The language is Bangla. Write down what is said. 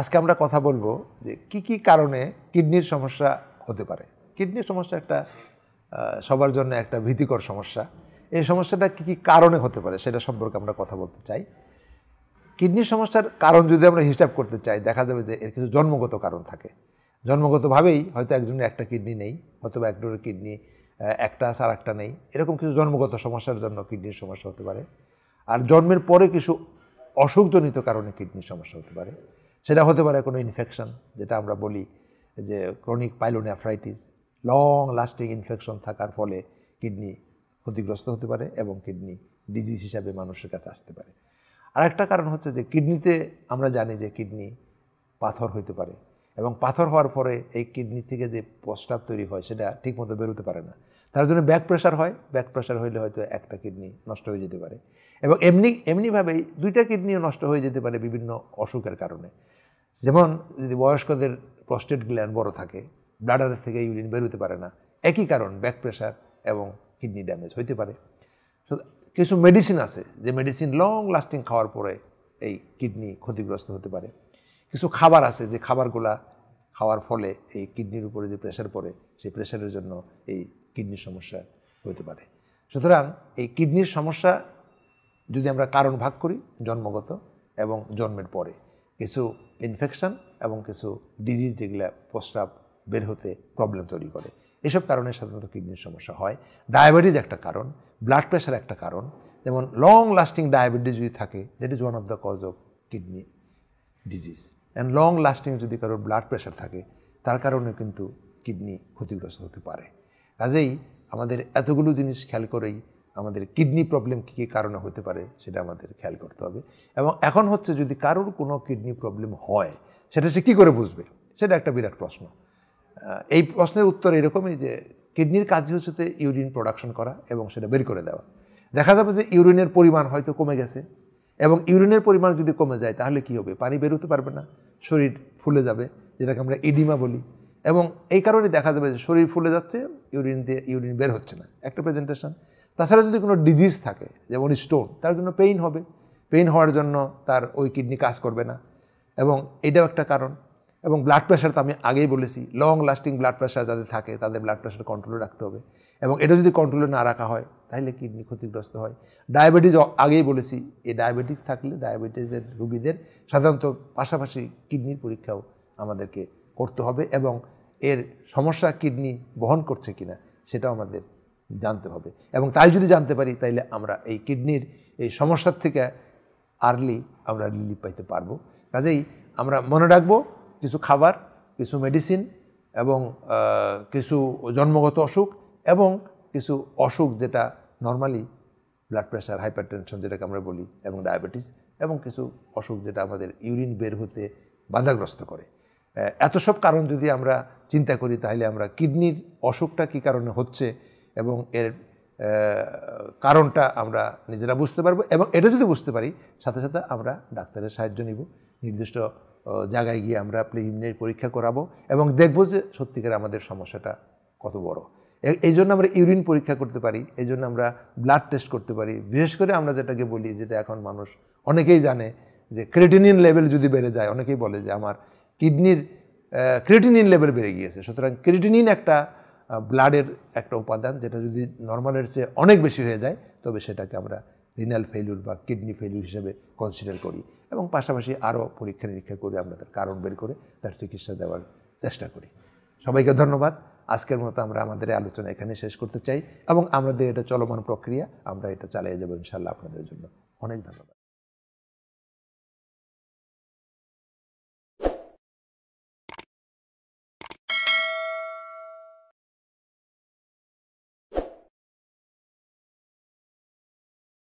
আজকে আমরা কথা বলবো যে কি কি কারণে কিডনির সমস্যা হতে পারে কিডনির সমস্যা একটা সবার জন্য একটা ভীতিকর সমস্যা এই সমস্যাটা কী কী কারণে হতে পারে সেটা সম্পর্কে আমরা কথা বলতে চাই কিডনির সমস্যার কারণ যদি আমরা হিসাব করতে চাই দেখা যাবে যে এর কিছু জন্মগত কারণ থাকে জন্মগতভাবেই হয়তো একজনের একটা কিডনি নেই হয়তো বা একজনের কিডনি একটা আছে আর একটা নেই এরকম কিছু জন্মগত সমস্যার জন্য কিডনির সমস্যা হতে পারে আর জন্মের পরে কিছু অসুখজনিত কারণে কিডনির সমস্যা হতে পারে সেটা হতে পারে কোনো ইনফেকশন যেটা আমরা বলি যে chronic pyelonephritis long lasting infection থাকার ফলে কিডনি ক্ষতিগ্রস্ত হতে পারে এবং কিডনি ডিজিজ হিসাবে মানুষের কাছে আসতে পারে আরেকটা কারণ হচ্ছে যে কিডনিতে আমরা জানি যে কিডনি পাথর হইতে পারে এবং পাথর হওয়ার পরে এই কিডনি থেকে যে প্রস্রাব তৈরি হয় সেটা ঠিকমতো বেরোতে পারে না তার জন্য ব্যাক প্রেশার হয় ব্যাক প্রেশার হইলে হয়তো একটা কিডনি নষ্ট হয়ে যেতে পারে এবং এমনি এমনিভাবেই দুইটা কিডনিও নষ্ট হয়ে যেতে পারে বিভিন্ন অসুখের কারণে যেমন যদি বয়স্কদের প্রস্টেট গ্ল্যান্ড বড় থাকে ব্লাডারের থেকে ইউরিন বেরোতে পারে না একই কারণ ব্যাক প্রেশার এবং কিডনি ড্যামেজ হইতে পারে কিছু মেডিসিন আছে যে মেডিসিন লং লাস্টিং খাওয়ার পরে এই কিডনি ক্ষতিগ্রস্ত হতে পারে কিছু খাবার আছে যে খাবারগুলা খাওয়ার ফলে এই কিডনির উপরে যে প্রেশার পড়ে সেই প্রেশারের জন্য এই কিডনির সমস্যা হতে পারে সুতরাং এই কিডনির সমস্যা যদি আমরা কারণ ভাগ করি জন্মগত এবং জন্মের পরে কিছু ইনফেকশন এবং কিছু ডিজিজ যেগুলো প্রস্রাব বের হতে প্রবলেম তৈরি করে এসব কারণে সাধারণত কিডনির সমস্যা হয় ডায়াবেটিস একটা কারণ ব্লাড প্রেশার একটা কারণ যেমন লং লাস্টিং ডায়াবেটিস যদি থাকে that is one of the cause of kidney disease and long lasting যদি কারোর ব্লাড প্রেশার থাকে তার কারণে কিন্তু কিডনি ক্ষতিগ্রস্ত হতে পারে কাজেই আমাদের এতগুলো জিনিস খেয়াল করেই আমাদের কিডনি প্রবলেম কী কী কারণে হতে পারে সেটা আমাদের খেয়াল করতে হবে এবং এখন হচ্ছে যদি কারোর কোনো কিডনি প্রবলেম হয় সেটা সে কী করে বুঝবে সেটা একটা বিরাট প্রশ্ন এই প্রশ্নের উত্তর এরকমই যে কিডনির কাজ হচ্ছে ইউরিন প্রোডাকশন করা এবং সেটা বের করে দেওয়া দেখা যাবে যে ইউরিনের পরিমাণ হয়তো কমে গেছে এবং ইউরিনের পরিমাণ যদি কমে যায় তাহলে কি হবে পানি বেরোতে পারবে না শরীর ফুলে যাবে যেটাকে আমরা এডিমা বলি এবং এই কারণে দেখা যাবে যে শরীর ফুলে যাচ্ছে ইউরিন দিয়ে ইউরিন বের হচ্ছে না একটা প্রেজেন্টেশন তাছাড়া যদি কোনো ডিজিজ থাকে যেমন স্টোন তার জন্য পেইন হবে পেইন হওয়ার জন্য তার ওই কিডনি কাজ করবে না এবং এটাও একটা কারণ এবং ব্লাড প্রেশার তো আমি আগেই বলেছি লং লাস্টিং ব্লাড প্রেশার যাদের থাকে তাদের ব্লাড প্রেশার কন্ট্রোলে রাখতে হবে এবং এটা যদি কন্ট্রোলে না রাখা হয় তাহলে কিডনি ক্ষতিগ্রস্ত হয় ডায়াবেটিস আগেই বলেছি এই ডায়াবেটিস থাকলে ডায়াবেটিসের রুগীদের সাধারণত পাশাপাশি কিডনির পরীক্ষাও আমাদেরকে করতে হবে এবং এর সমস্যা কিডনি বহন করছে কি না সেটাও আমাদের জানতে হবে এবং তাই যদি জানতে পারি তাইলে আমরা এই কিডনির এই সমস্যার থেকে আর্লি আমরা রিলিফ পাইতে পারবো কাজেই আমরা মনে রাখবো কিছু খাবার কিছু মেডিসিন এবং কিছু জন্মগত অসুখ এবং কিছু অসুখ যেটা normally blood pressure hypertension যেটাকে আমরা বলি এবং ডায়াবেটিস এবং কিছু অসুখ যেটা আমাদের ইউরিন বের হতে বাধাগ্রস্ত করে এত সব কারণ যদি আমরা চিন্তা করি তাহলে আমরা কিডনির অসুখটা কী কারণে হচ্ছে এবং এর কারণটা আমরা নিজেরা বুঝতে পারবো এবং এটা যদি বুঝতে পারি সাথে সাথে আমরা ডাক্তারের সাহায্য নিব নির্দিষ্ট জায়গায় গিয়ে আমরা প্রিলিমিনারি পরীক্ষা করাবো এবং দেখব যে সত্যিকার আমাদের সমস্যাটা কত বড় এই জন্য আমরা ইউরিন পরীক্ষা করতে পারি এই জন্য আমরা ব্লাড টেস্ট করতে পারি বিশেষ করে আমরা যেটাকে বলি যেটা এখন মানুষ অনেকেই জানে যে ক্রেটিনিন লেভেল যদি বেড়ে যায় অনেকেই বলে যে আমার কিডনির ক্রেটিনিন লেভেল বেড়ে গিয়েছে সুতরাং ক্রেটিনিন একটা ব্লাডের একটা উপাদান যেটা যদি নর্মালের চেয়ে অনেক বেশি হয়ে যায় তবে সেটাকে আমরা রিনাল ফেলিউর বা কিডনি ফেলিউর হিসেবে কনসিডার করি এবং পাশাপাশি আরও পরীক্ষা নিরীক্ষা করে আমরা তার কারণ বের করে তার চিকিৎসা দেওয়ার চেষ্টা করি সবাইকে ধন্যবাদ আজকের মতো আমরা আমাদের আলোচনা এখানে শেষ করতে চাই এবং আমাদের এটা চলমান প্রক্রিয়া আমরা এটা চালিয়ে যাবো ইনশাল্লাহ আপনাদের জন্য অনেক ধন্যবাদ